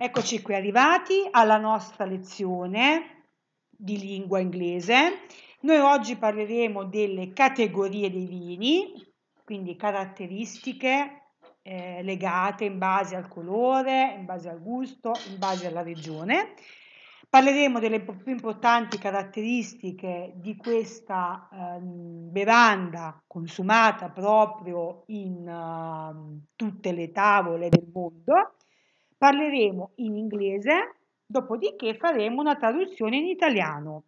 Eccoci qui arrivati alla nostra lezione di lingua inglese. Noi oggi parleremo delle categorie dei vini, quindi caratteristiche eh, legate in base al colore, in base al gusto, in base alla regione. Parleremo delle più importanti caratteristiche di questa eh, bevanda consumata proprio in eh, tutte le tavole del mondo parleremo in inglese, dopodiché faremo una traduzione in italiano.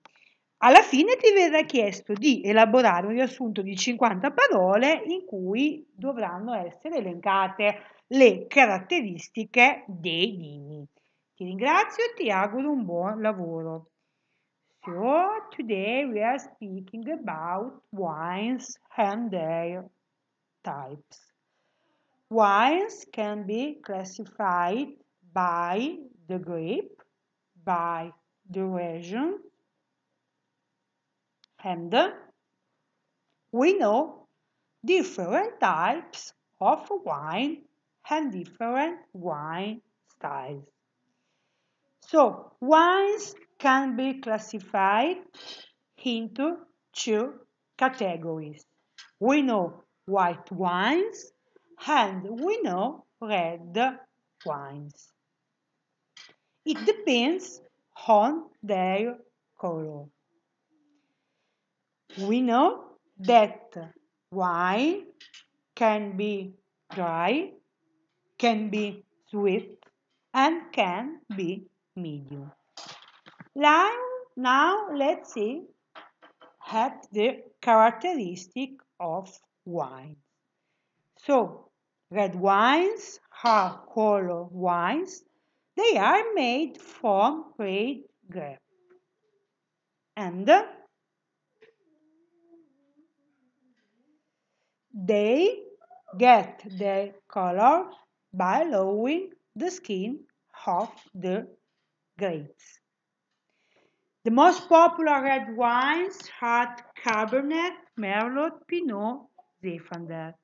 Alla fine ti verrà chiesto di elaborare un riassunto di 50 parole in cui dovranno essere elencate le caratteristiche dei vini. Ti ringrazio e ti auguro un buon lavoro. So today we are speaking about wines and their types. Wines can be classified by the grape, by the region, and we know different types of wine and different wine styles. So, wines can be classified into two categories. We know white wines and we know red wines. It depends on their color. We know that wine can be dry, can be sweet, and can be medium. Now, now let's see at the characteristic of wine. So Red wines, half color wines, they are made from red grape. And they get their color by lowering the skin of the grapes. The most popular red wines are Cabernet, Merlot, Pinot, Zinfandel.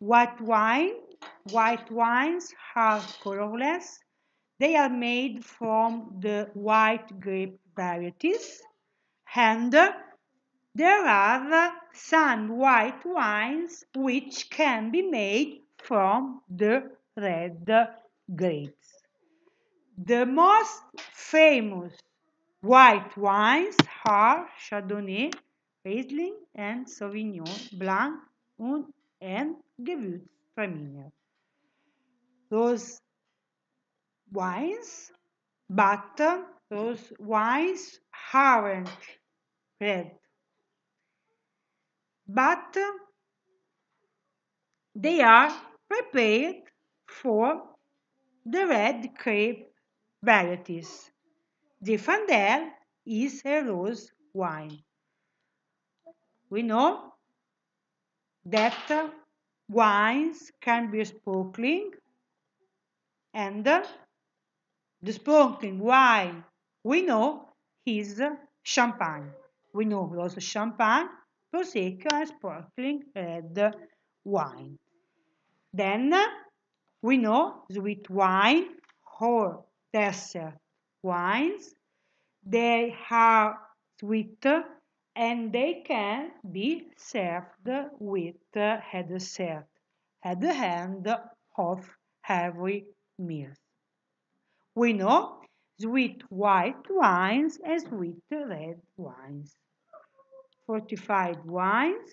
White wine. White wines are colorless. They are made from the white grape varieties. And there are some white wines which can be made from the red grapes. The most famous white wines are Chardonnay, Riesling and Sauvignon Blanc and give Gewürztraminer. Those wines, but those wines aren't red. But they are prepared for the red grape varieties. The Fandel is a rose wine. We know that wines can be sparkling and the sparkling wine we know is champagne. We know also champagne, prosecco and sparkling red wine. Then we know sweet wine or dessert wines. They are sweet and they can be served with a dessert at the end of every meal. We know sweet white wines and sweet red wines. Fortified wines,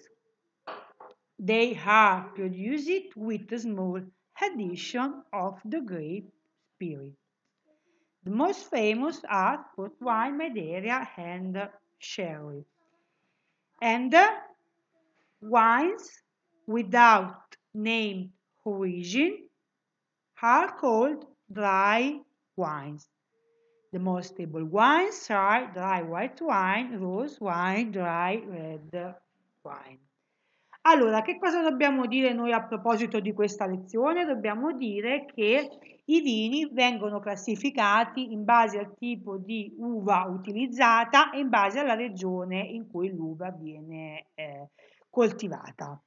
they are produced with a small addition of the grape spirit. The most famous are port wine, Madeira, and sherry and wines without name origin are called dry wines. The most stable wines are dry white wine, rose wine, dry red wine. Allora, che cosa dobbiamo dire noi a proposito di questa lezione? Dobbiamo dire che i vini vengono classificati in base al tipo di uva utilizzata e in base alla regione in cui l'uva viene eh, coltivata.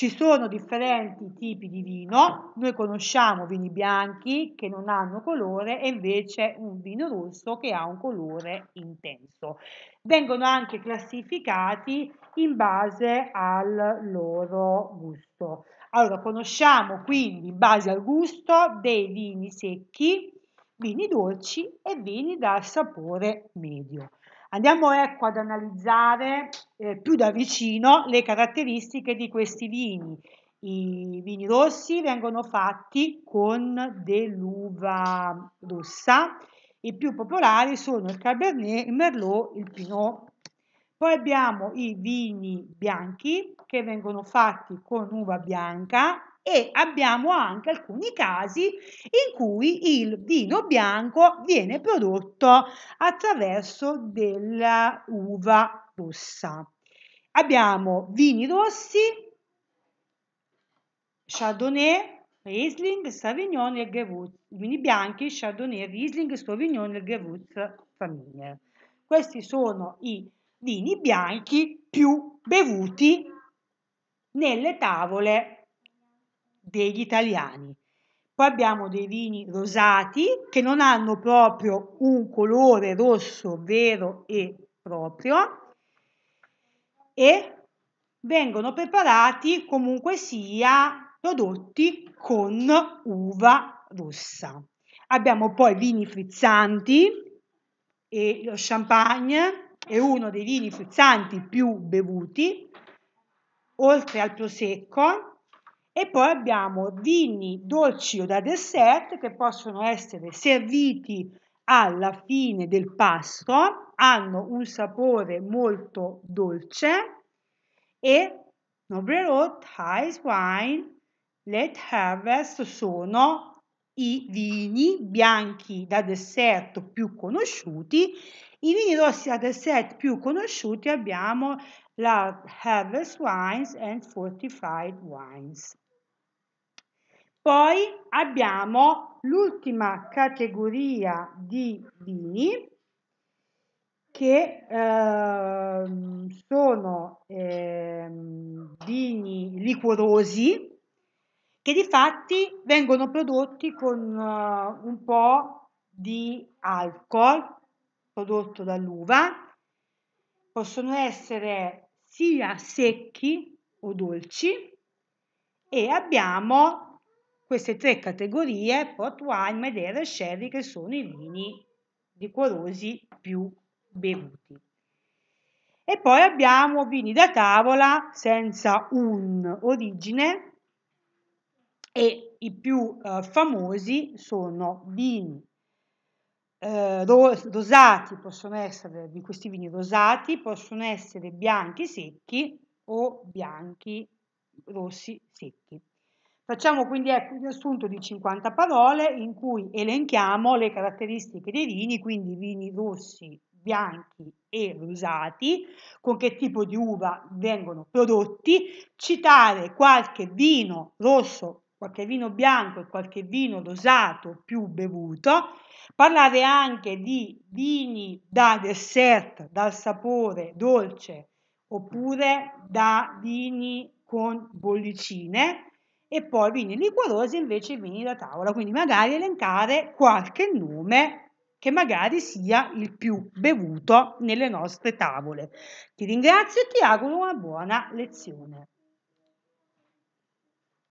Ci sono differenti tipi di vino, noi conosciamo vini bianchi che non hanno colore e invece un vino rosso che ha un colore intenso. Vengono anche classificati in base al loro gusto. Allora, conosciamo quindi in base al gusto dei vini secchi, vini dolci e vini dal sapore medio. Andiamo ecco ad analizzare eh, più da vicino le caratteristiche di questi vini. I vini rossi vengono fatti con dell'uva rossa, i più popolari sono il Cabernet, il Merlot, il Pinot. Poi abbiamo i vini bianchi che vengono fatti con uva bianca, e abbiamo anche alcuni casi in cui il vino bianco viene prodotto attraverso dell'uva rossa. Abbiamo vini rossi, Chardonnay, Riesling, Sauvignon e Gewurz, vini bianchi, Chardonnay, Riesling, Sauvignon e Gewurz famiglia. Questi sono i vini bianchi più bevuti nelle tavole degli italiani. Poi abbiamo dei vini rosati che non hanno proprio un colore rosso vero e proprio e vengono preparati comunque sia prodotti con uva rossa. Abbiamo poi vini frizzanti e lo champagne è uno dei vini frizzanti più bevuti, oltre al prosecco e poi abbiamo vini dolci o da dessert che possono essere serviti alla fine del pasto, hanno un sapore molto dolce e Noble Noblerot, Ice Wine, Late Harvest sono i vini bianchi da dessert più conosciuti. I vini rossi da dessert più conosciuti abbiamo large harvest wines and fortified wines. Poi abbiamo l'ultima categoria di vini che eh, sono eh, vini liquorosi che di fatti vengono prodotti con uh, un po' di alcol prodotto dall'uva, possono essere sia secchi o dolci e abbiamo queste tre categorie, port wine, Madeira e sherry, che sono i vini liquorosi più bevuti. E poi abbiamo vini da tavola senza un'origine e i più eh, famosi sono vini eh, rosati possono essere, di questi vini rosati possono essere bianchi secchi o bianchi rossi secchi. Facciamo quindi ecco un riassunto di 50 parole in cui elenchiamo le caratteristiche dei vini, quindi vini rossi, bianchi e rosati, con che tipo di uva vengono prodotti, citare qualche vino rosso, qualche vino bianco e qualche vino rosato più bevuto, parlare anche di vini da dessert, dal sapore dolce, oppure da vini con bollicine e poi vini liquorosi invece vini da tavola, quindi magari elencare qualche nome che magari sia il più bevuto nelle nostre tavole. Ti ringrazio e ti auguro una buona lezione.